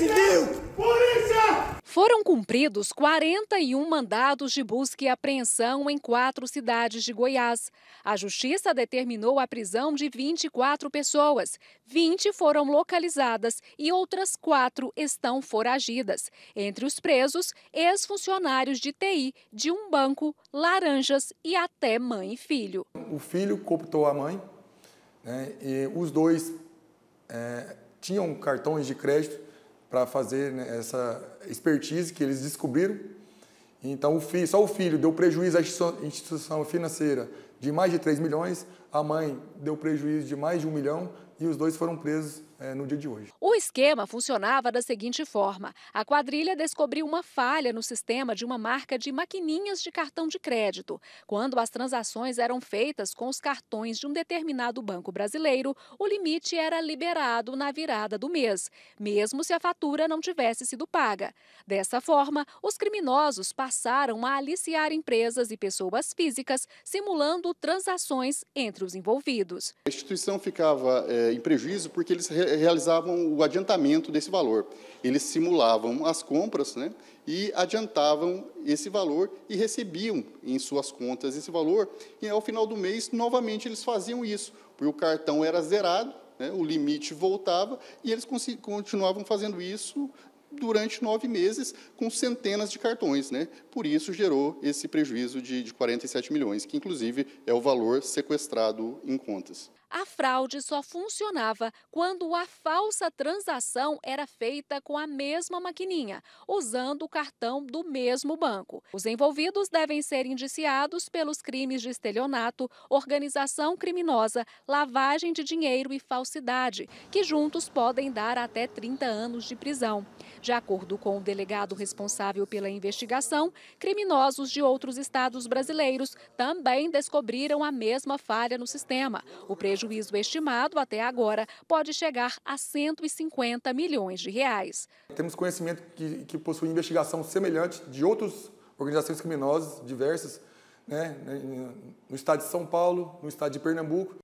Civil! Polícia! Foram cumpridos 41 mandados de busca e apreensão em quatro cidades de Goiás. A justiça determinou a prisão de 24 pessoas. 20 foram localizadas e outras quatro estão foragidas. Entre os presos, ex-funcionários de TI, de um banco, laranjas e até mãe e filho. O filho cooptou a mãe né, e os dois é, tinham cartões de crédito para fazer né, essa expertise que eles descobriram. Então, o filho, só o filho deu prejuízo à instituição financeira de mais de 3 milhões, a mãe deu prejuízo de mais de 1 milhão e os dois foram presos é, no dia de hoje. O esquema funcionava da seguinte forma: a quadrilha descobriu uma falha no sistema de uma marca de maquininhas de cartão de crédito. Quando as transações eram feitas com os cartões de um determinado banco brasileiro, o limite era liberado na virada do mês, mesmo se a fatura não tivesse sido paga. Dessa forma, os criminosos passaram a aliciar empresas e pessoas físicas, simulando transações entre os envolvidos. A instituição ficava é, em prejuízo porque eles realizavam o adiantamento desse valor. Eles simulavam as compras né, e adiantavam esse valor e recebiam em suas contas esse valor. E ao final do mês, novamente, eles faziam isso, porque o cartão era zerado, né, o limite voltava, e eles continuavam fazendo isso durante nove meses com centenas de cartões. Né? Por isso gerou esse prejuízo de, de 47 milhões, que inclusive é o valor sequestrado em contas. A fraude só funcionava quando a falsa transação era feita com a mesma maquininha, usando o cartão do mesmo banco. Os envolvidos devem ser indiciados pelos crimes de estelionato, organização criminosa, lavagem de dinheiro e falsidade, que juntos podem dar até 30 anos de prisão. De acordo com o delegado responsável pela investigação, criminosos de outros estados brasileiros também descobriram a mesma falha no sistema. O prejuízo prejuízo estimado até agora pode chegar a 150 milhões de reais. Temos conhecimento que, que possui investigação semelhante de outras organizações criminosas diversas, né, né, no estado de São Paulo, no estado de Pernambuco.